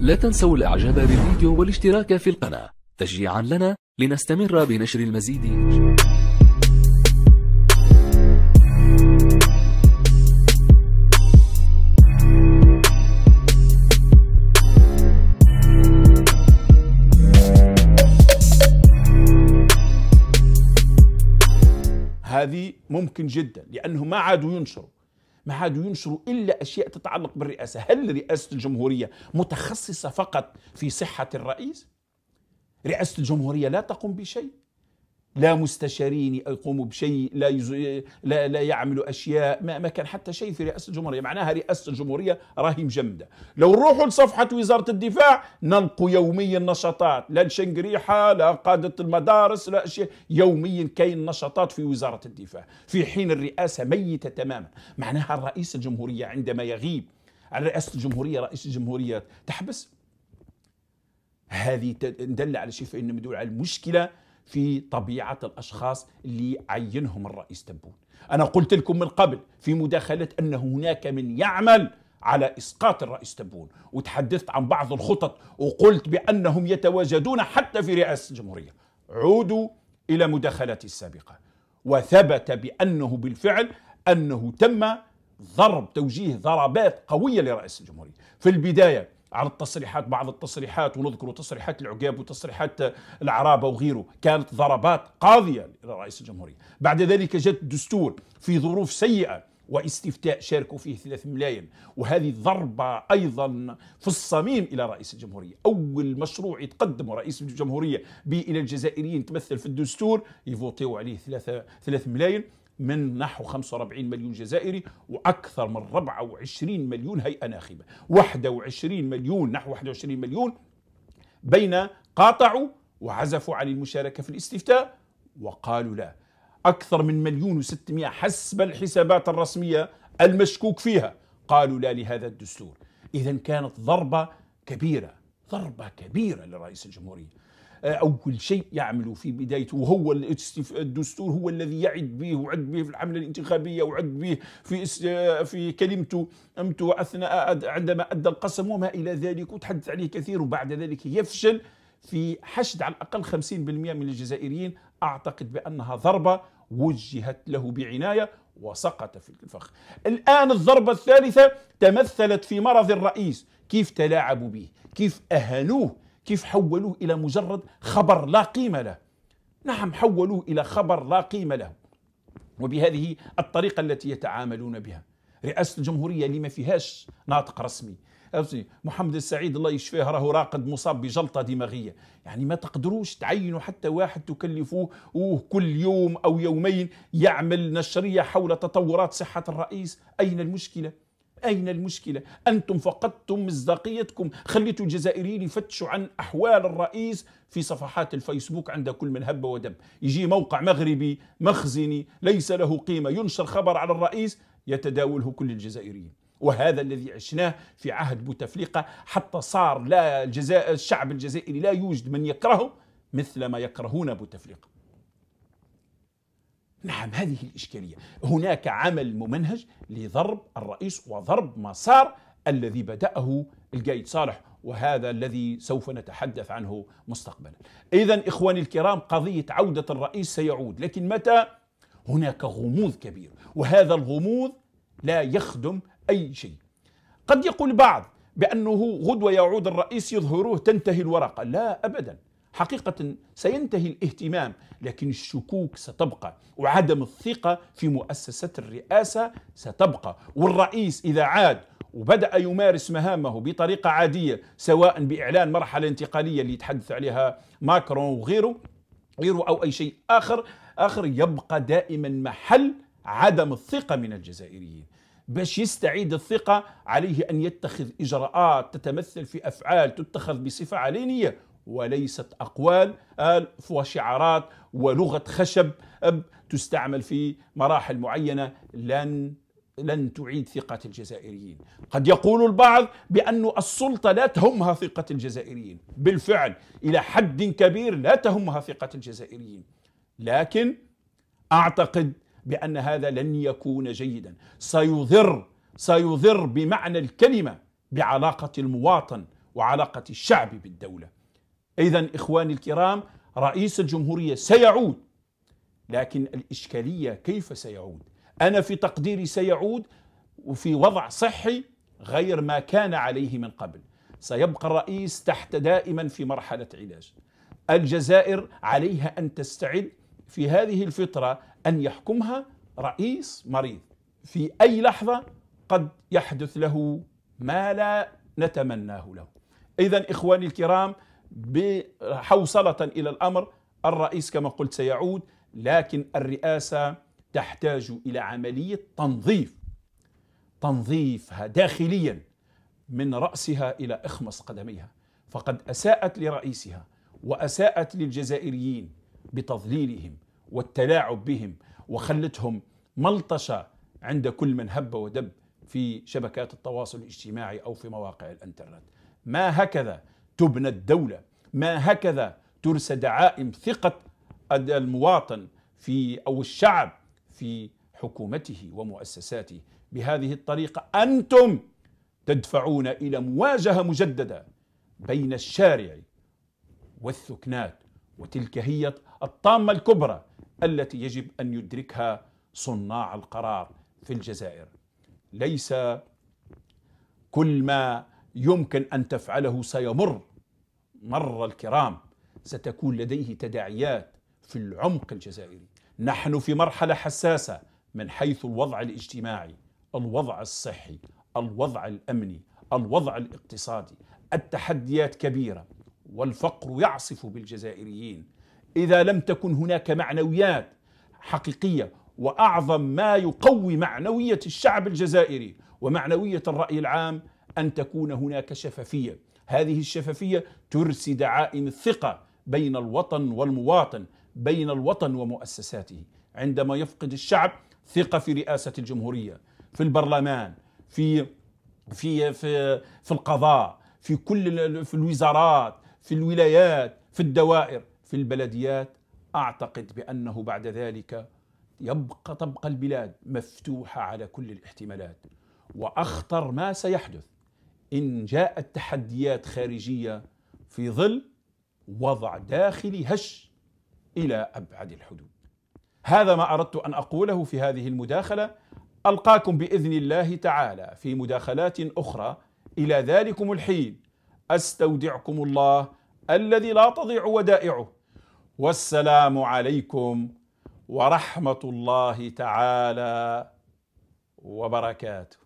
لا تنسوا الإعجاب بالفيديو والاشتراك في القناة تشجيعا لنا لنستمر بنشر المزيد هذه ممكن جدا لانه ما عادوا ينشروا ما عادوا ينشروا إلا أشياء تتعلق بالرئاسة هل رئاسة الجمهورية متخصصة فقط في صحة الرئيس؟ رئاسة الجمهورية لا تقوم بشيء لا مستشارين يقوموا بشيء لا, يز... لا لا يعملوا اشياء ما, ما كان حتى شيء في رئاسه الجمهوريه معناها رئاسه الجمهوريه راهي مجمده لو نروحوا لصفحه وزاره الدفاع نلقوا يوميا نشاطات لا شنقريحه لا قاده المدارس لا اشياء يوميا كاين نشاطات في وزاره الدفاع في حين الرئاسه ميته تماما معناها الرئيس الجمهوريه عندما يغيب على رئاسه الجمهوريه رئيس الجمهوريه تحبس هذه تدل على شيء فانه مدول على المشكله في طبيعة الأشخاص اللي عينهم الرئيس تبون أنا قلت لكم من قبل في مداخلة انه هناك من يعمل على إسقاط الرئيس تبون وتحدثت عن بعض الخطط وقلت بأنهم يتواجدون حتى في رئاسة الجمهورية عودوا إلى مداخلاتي السابقة وثبت بأنه بالفعل أنه تم ضرب توجيه ضربات قوية لرئيس الجمهورية في البداية على التصريحات بعض التصريحات ونذكر تصريحات العقاب وتصريحات العرابة وغيره كانت ضربات قاضية لرئيس الجمهورية بعد ذلك جاء الدستور في ظروف سيئة واستفتاء شاركوا فيه ثلاث ملايين وهذه ضربة أيضا في الصميم إلى رئيس الجمهورية أول مشروع يتقدم رئيس الجمهورية به إلى الجزائريين تمثل في الدستور يفوتوا عليه ثلاثة ثلاث ملايين من نحو 45 مليون جزائري وأكثر من 24 مليون هيئة ناخبة 21 مليون نحو 21 مليون بين قاطعوا وعزفوا عن المشاركة في الاستفتاء وقالوا لا أكثر من مليون و600 حسب الحسابات الرسمية المشكوك فيها قالوا لا لهذا الدستور إذا كانت ضربة كبيرة ضربة كبيرة لرئيس الجمهورية آه، اول شيء يعملوا في بدايته وهو الدستور هو الذي يعد به وعد به في الحمله الانتخابيه وعد به في آه، في كلمته امته اثناء عندما ادى القسم وما الى ذلك وتحدث عليه كثير وبعد ذلك يفشل في حشد على الاقل 50% من الجزائريين اعتقد بانها ضربه وجهت له بعنايه وسقط في الفخ. الان الضربه الثالثه تمثلت في مرض الرئيس، كيف تلاعبوا به؟ كيف اهانوه؟ كيف حولوه إلى مجرد خبر لا قيمة له نعم حولوه إلى خبر لا قيمة له وبهذه الطريقة التي يتعاملون بها رئاسة الجمهورية اللي ما فيهاش ناطق رسمي محمد السعيد الله يشفيه راهو راقد مصاب بجلطه دماغيه يعني ما تقدروش تعينوا حتى واحد تكلفوه كل يوم او يومين يعمل نشريه حول تطورات صحه الرئيس اين المشكله أين المشكلة؟ أنتم فقدتم مصداقيتكم خليتوا الجزائريين يفتشوا عن أحوال الرئيس في صفحات الفيسبوك عند كل من هب ودب يجي موقع مغربي مخزني ليس له قيمة ينشر خبر على الرئيس يتداوله كل الجزائريين وهذا الذي عشناه في عهد بوتفليقة حتى صار لا الجزائر الشعب الجزائري لا يوجد من يكرهه مثل ما يكرهون بوتفليقة نعم هذه الإشكالية هناك عمل ممنهج لضرب الرئيس وضرب مسار الذي بدأه القايد صالح وهذا الذي سوف نتحدث عنه مستقبلا إذا إخواني الكرام قضية عودة الرئيس سيعود لكن متى هناك غموض كبير وهذا الغموض لا يخدم أي شيء قد يقول بعض بأنه غدوة يعود الرئيس يظهروه تنتهي الورقة لا أبدا حقيقة سينتهي الاهتمام لكن الشكوك ستبقى وعدم الثقة في مؤسسة الرئاسة ستبقى والرئيس إذا عاد وبدأ يمارس مهامه بطريقة عادية سواء بإعلان مرحلة انتقالية اللي يتحدث عليها ماكرون وغيره غيره أو أي شيء آخر آخر يبقى دائما محل عدم الثقة من الجزائريين باش يستعيد الثقة عليه أن يتخذ إجراءات تتمثل في أفعال تتخذ بصفة علينية وليست أقوال آه، وشعارات ولغة خشب تستعمل في مراحل معينة لن لن تعيد ثقة الجزائريين قد يقول البعض بأن السلطة لا تهمها ثقة الجزائريين بالفعل إلى حد كبير لا تهمها ثقة الجزائريين لكن أعتقد بأن هذا لن يكون جيدا سيضر سيضر بمعنى الكلمة بعلاقة المواطن وعلاقة الشعب بالدولة إذا إخواني الكرام رئيس الجمهورية سيعود لكن الإشكالية كيف سيعود أنا في تقديري سيعود وفي وضع صحي غير ما كان عليه من قبل سيبقى الرئيس تحت دائما في مرحلة علاج الجزائر عليها أن تستعد في هذه الفترة أن يحكمها رئيس مريض في أي لحظة قد يحدث له ما لا نتمناه له إذا إخواني الكرام حوصلة إلى الأمر الرئيس كما قلت سيعود لكن الرئاسة تحتاج إلى عملية تنظيف تنظيفها داخليا من رأسها إلى إخمص قدميها فقد أساءت لرئيسها وأساءت للجزائريين بتضليلهم والتلاعب بهم وخلتهم ملطشة عند كل من هب ودب في شبكات التواصل الاجتماعي أو في مواقع الانترنت ما هكذا تبنى الدولة ما هكذا ترسى دعائم ثقة المواطن في أو الشعب في حكومته ومؤسساته بهذه الطريقة أنتم تدفعون إلى مواجهة مجددة بين الشارع والثكنات وتلك هي الطامة الكبرى التي يجب أن يدركها صناع القرار في الجزائر ليس كل ما يمكن أن تفعله سيمر مر الكرام ستكون لديه تداعيات في العمق الجزائري نحن في مرحلة حساسة من حيث الوضع الاجتماعي الوضع الصحي الوضع الأمني الوضع الاقتصادي التحديات كبيرة والفقر يعصف بالجزائريين إذا لم تكن هناك معنويات حقيقية وأعظم ما يقوي معنوية الشعب الجزائري ومعنوية الرأي العام أن تكون هناك شفافية هذه الشفافية ترسي دعائم الثقة بين الوطن والمواطن بين الوطن ومؤسساته عندما يفقد الشعب ثقة في رئاسة الجمهورية في البرلمان في في في, في القضاء في كل في الوزارات في الولايات في الدوائر في البلديات أعتقد بأنه بعد ذلك يبقى تبقى البلاد مفتوحة على كل الاحتمالات وأخطر ما سيحدث إن جاءت تحديات خارجية في ظل وضع داخلي هش إلى أبعد الحدود هذا ما أردت أن أقوله في هذه المداخلة ألقاكم بإذن الله تعالى في مداخلات أخرى إلى ذلكم الحين أستودعكم الله الذي لا تضيع ودائعه والسلام عليكم ورحمة الله تعالى وبركاته